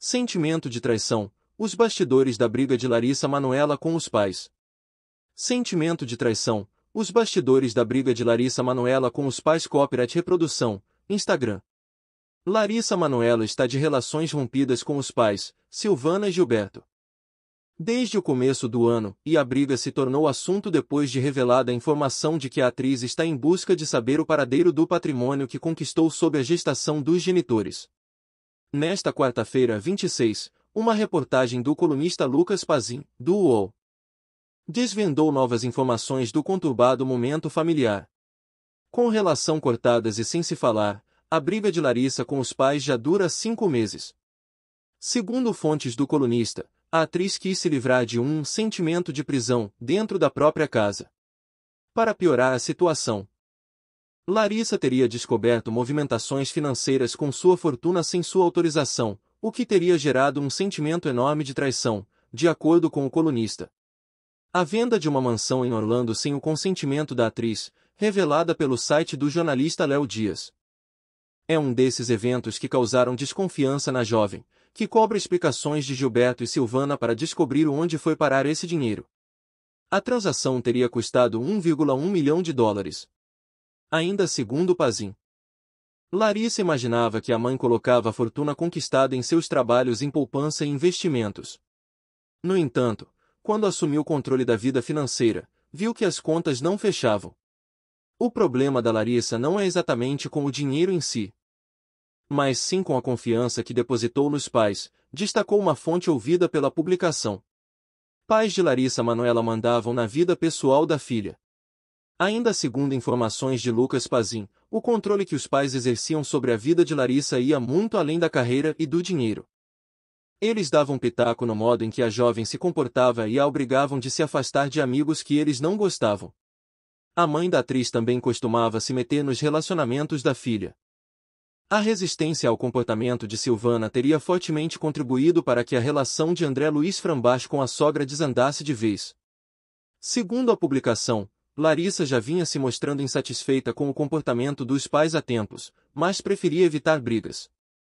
Sentimento de traição, os bastidores da briga de Larissa Manuela com os pais. Sentimento de traição, os bastidores da briga de Larissa Manuela com os pais Copyright Reprodução, Instagram. Larissa Manuela está de relações rompidas com os pais, Silvana e Gilberto. Desde o começo do ano, e a briga se tornou assunto depois de revelada a informação de que a atriz está em busca de saber o paradeiro do patrimônio que conquistou sob a gestação dos genitores. Nesta quarta-feira 26, uma reportagem do colunista Lucas Pazin, do UOL, desvendou novas informações do conturbado momento familiar. Com relação cortadas e sem se falar, a briga de Larissa com os pais já dura cinco meses. Segundo fontes do colunista, a atriz quis se livrar de um sentimento de prisão dentro da própria casa. Para piorar a situação, Larissa teria descoberto movimentações financeiras com sua fortuna sem sua autorização, o que teria gerado um sentimento enorme de traição, de acordo com o colunista. A venda de uma mansão em Orlando sem o consentimento da atriz, revelada pelo site do jornalista Léo Dias. É um desses eventos que causaram desconfiança na jovem, que cobra explicações de Gilberto e Silvana para descobrir onde foi parar esse dinheiro. A transação teria custado 1,1 milhão de dólares, ainda segundo Pazin. Larissa imaginava que a mãe colocava a fortuna conquistada em seus trabalhos em poupança e investimentos. No entanto, quando assumiu o controle da vida financeira, viu que as contas não fechavam. O problema da Larissa não é exatamente com o dinheiro em si, mas sim com a confiança que depositou nos pais, destacou uma fonte ouvida pela publicação. Pais de Larissa Manuela mandavam na vida pessoal da filha. Ainda segundo informações de Lucas Pazin, o controle que os pais exerciam sobre a vida de Larissa ia muito além da carreira e do dinheiro. Eles davam pitaco no modo em que a jovem se comportava e a obrigavam de se afastar de amigos que eles não gostavam. A mãe da atriz também costumava se meter nos relacionamentos da filha. A resistência ao comportamento de Silvana teria fortemente contribuído para que a relação de André Luiz Frambach com a sogra desandasse de vez. Segundo a publicação, Larissa já vinha se mostrando insatisfeita com o comportamento dos pais há tempos, mas preferia evitar brigas.